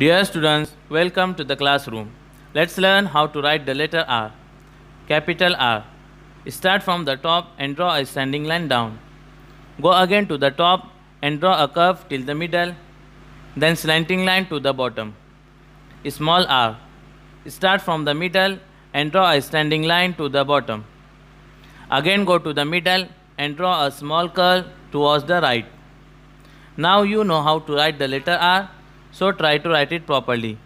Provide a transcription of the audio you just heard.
Dear students, welcome to the classroom. Let's learn how to write the letter R. Capital R. Start from the top and draw a standing line down. Go again to the top and draw a curve till the middle, then slanting line to the bottom. Small r. Start from the middle and draw a standing line to the bottom. Again go to the middle and draw a small curve towards the right. Now you know how to write the letter R. So try to write it properly.